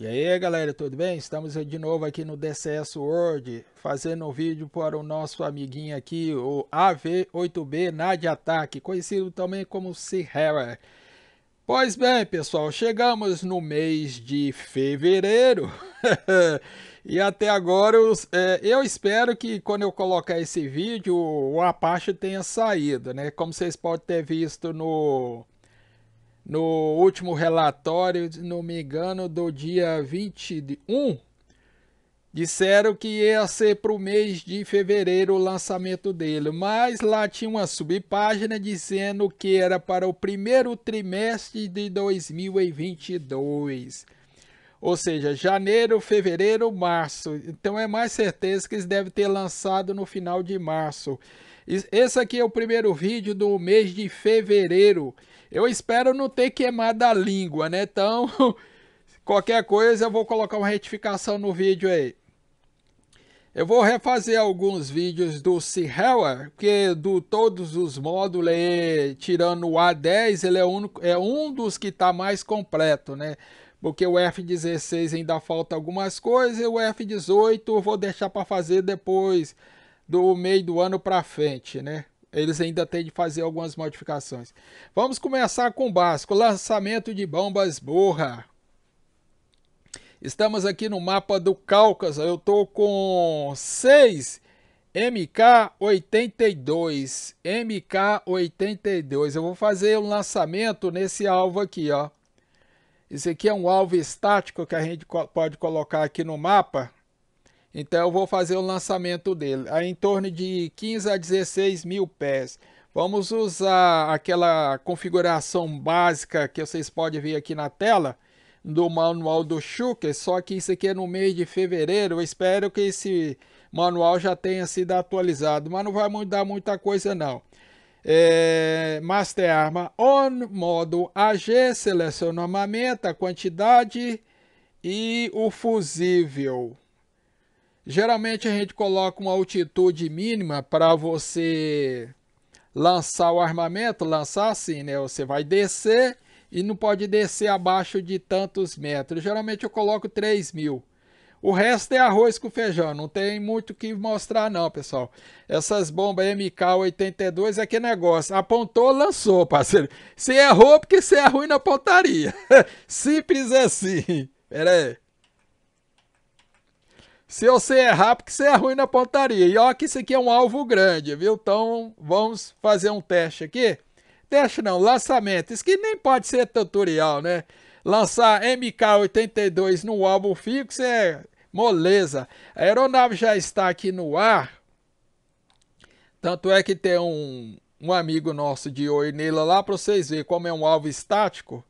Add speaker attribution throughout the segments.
Speaker 1: E aí galera, tudo bem? Estamos de novo aqui no DCS World, fazendo um vídeo para o nosso amiguinho aqui, o AV8B Nad Attack, conhecido também como Sierra. Pois bem, pessoal, chegamos no mês de fevereiro. e até agora, eu, é, eu espero que quando eu colocar esse vídeo, o Apache tenha saído, né? Como vocês podem ter visto no no último relatório, se não me engano, do dia 21, disseram que ia ser para o mês de fevereiro o lançamento dele, mas lá tinha uma subpágina dizendo que era para o primeiro trimestre de 2022. Ou seja, janeiro, fevereiro, março. Então é mais certeza que eles devem ter lançado no final de março. Esse aqui é o primeiro vídeo do mês de fevereiro. Eu espero não ter queimado a língua, né? Então, qualquer coisa eu vou colocar uma retificação no vídeo aí. Eu vou refazer alguns vídeos do Seahawar, porque do todos os módulos, tirando o A10, ele é, único, é um dos que está mais completo, né? Porque o F16 ainda falta algumas coisas e o F18 eu vou deixar para fazer depois do meio do ano para frente, né? Eles ainda têm de fazer algumas modificações. Vamos começar com o básico: lançamento de bombas borra. Estamos aqui no mapa do Cáucaso. Eu estou com 6 MK82. MK82. Eu vou fazer um lançamento nesse alvo aqui, ó. Esse aqui é um alvo estático que a gente pode colocar aqui no mapa. Então eu vou fazer o lançamento dele a é em torno de 15 a 16 mil pés. Vamos usar aquela configuração básica que vocês podem ver aqui na tela do manual do Schucker, só que isso aqui é no mês de fevereiro. Eu espero que esse manual já tenha sido atualizado, mas não vai mudar muita coisa não. É, master Arma On, modo AG, seleciona o armamento, a quantidade e o fusível. Geralmente a gente coloca uma altitude mínima para você lançar o armamento, lançar assim, né? Você vai descer e não pode descer abaixo de tantos metros. Geralmente eu coloco 3 mil. O resto é arroz com feijão, não tem muito o que mostrar não, pessoal. Essas bombas MK82 é que negócio, apontou, lançou, parceiro. Você errou porque você é ruim na pontaria. Simples assim. Pera aí se você errar, porque você é ruim na pontaria. E ó, que isso aqui é um alvo grande, viu? Então vamos fazer um teste aqui. Teste não, lançamento. Isso que nem pode ser tutorial, né? Lançar MK82 no alvo fixo é moleza. A aeronave já está aqui no ar. Tanto é que tem um, um amigo nosso de oi nela lá para vocês verem como é um alvo estático.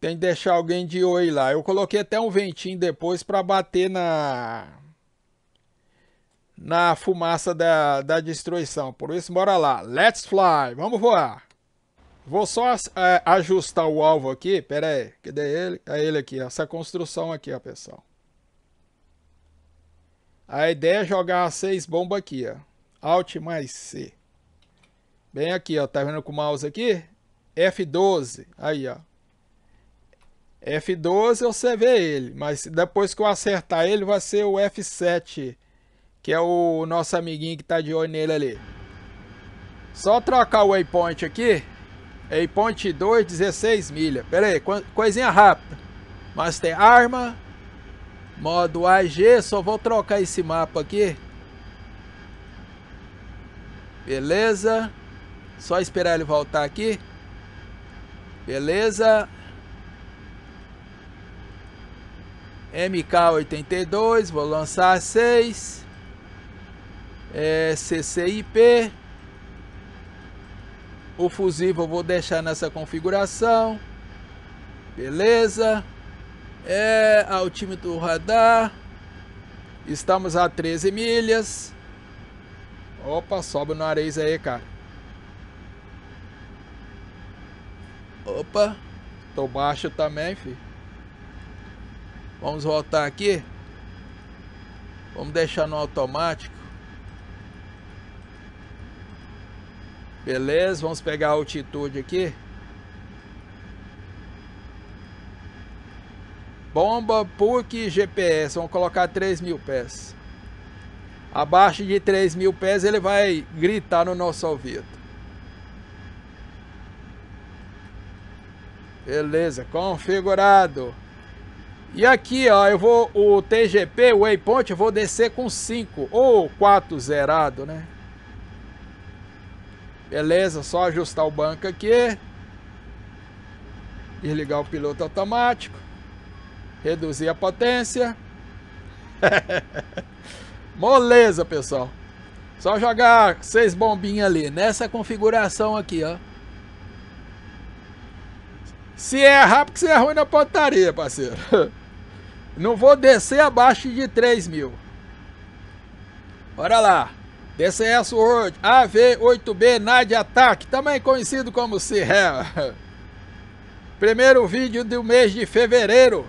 Speaker 1: Tem que deixar alguém de oi lá. Eu coloquei até um ventinho depois para bater na na fumaça da, da destruição. Por isso, bora lá. Let's fly. Vamos voar. Vou só é, ajustar o alvo aqui. Pera aí. Cadê ele? É ele aqui. Essa construção aqui, ó, pessoal. A ideia é jogar as seis bombas aqui, ó. Alt mais C. Bem aqui, ó. Tá vendo com o mouse aqui? F12. Aí, ó. F12 eu vê ele, mas depois que eu acertar ele vai ser o F7, que é o nosso amiguinho que tá de olho nele ali. Só trocar o waypoint aqui. Waypoint 2, 16 milha. Pera aí, coisinha rápida. Mas tem arma, modo AG, só vou trocar esse mapa aqui. Beleza. Só esperar ele voltar aqui. Beleza. MK82, vou lançar 6. É, CCIP. O fusível vou deixar nessa configuração. Beleza. É, altímetro radar. Estamos a 13 milhas. Opa, sobe no nariz aí, cara. Opa, tô baixo também, filho. Vamos voltar aqui. Vamos deixar no automático. Beleza, vamos pegar a altitude aqui. Bomba, PUC GPS. Vamos colocar 3 mil pés. Abaixo de 3 mil pés ele vai gritar no nosso ouvido. Beleza, configurado. E aqui, ó, eu vou, o TGP, o Waypoint, eu vou descer com 5 ou 4 zerado, né? Beleza, só ajustar o banco aqui. Desligar o piloto automático. Reduzir a potência. Moleza, pessoal. Só jogar seis bombinhas ali, nessa configuração aqui, ó. Se é rápido, você é ruim na pontaria, parceiro. Não vou descer abaixo de 3 mil. Bora lá. DCS World AV8B Night Attack, também conhecido como Sirrel. Primeiro vídeo do mês de fevereiro.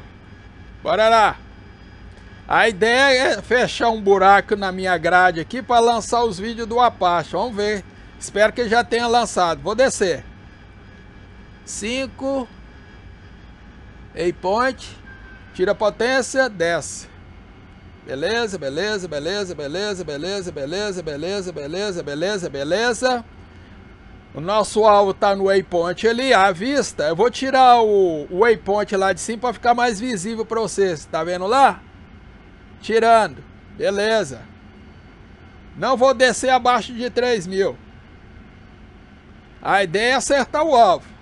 Speaker 1: Bora lá. A ideia é fechar um buraco na minha grade aqui para lançar os vídeos do Apache. Vamos ver. Espero que já tenha lançado. Vou descer. 5. point. Tira a potência, desce. Beleza, beleza, beleza, beleza, beleza, beleza, beleza, beleza, beleza, beleza. O nosso alvo tá no waypoint ali, à vista. Eu vou tirar o, waypoint lá de cima para ficar mais visível para vocês. Tá vendo lá? Tirando. Beleza. Não vou descer abaixo de 3 mil. A ideia é acertar o alvo.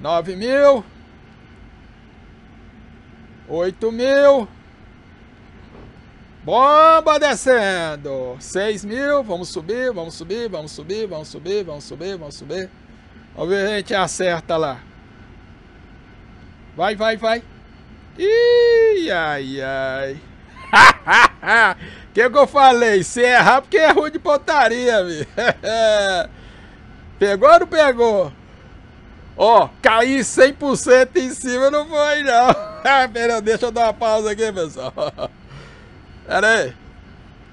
Speaker 1: nove mil, oito mil, bomba descendo, seis mil, vamos subir, vamos subir, vamos subir, vamos subir, vamos subir, vamos subir, vamos ver se a gente acerta lá, vai, vai, vai, Ih, ai, ai. O que, que eu falei? Se errar, porque é ruim de pontaria, amigo. pegou ou não pegou? Ó, cair 100% em cima não foi, não. Ah, pera, deixa eu dar uma pausa aqui, pessoal. Pera aí.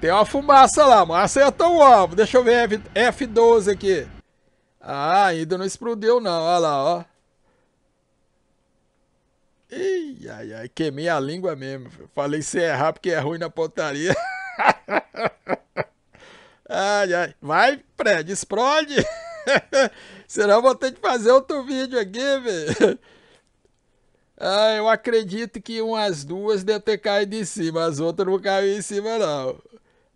Speaker 1: Tem uma fumaça lá, mas acertou o alvo. Deixa eu ver F 12 aqui. Ah, ainda não explodiu, não. Olha lá, ó. Ih, ai, ai, queimei a língua mesmo. Falei se errar porque é ruim na pontaria. ai, ai. Vai, prédio, explode. Senão eu vou ter que fazer outro vídeo aqui, velho. Ah, eu acredito que umas duas deve ter caído em cima, as outras não caíram em cima, não.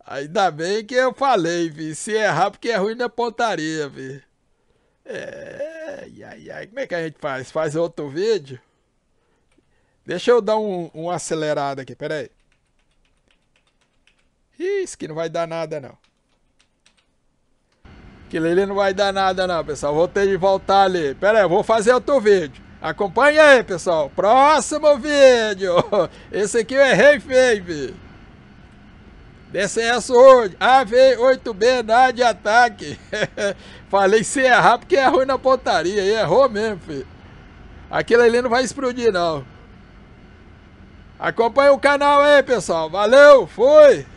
Speaker 1: Ainda bem que eu falei, vi. Se errar, porque é ruim na pontaria, vi. É, ai, ai, como é que a gente faz? Faz outro vídeo? Deixa eu dar um, um acelerado aqui, peraí. isso que não vai dar nada, não. Aquilo ali não vai dar nada não, pessoal. Vou ter de voltar ali. Pera aí, eu vou fazer outro vídeo. Acompanha aí, pessoal. Próximo vídeo. Esse aqui eu errei feio, DCS hoje, AV8B, na de ataque. Falei sem errar porque é ruim na pontaria. E errou mesmo, filho. Aquilo ali não vai explodir, não. Acompanha o canal aí, pessoal. Valeu, fui!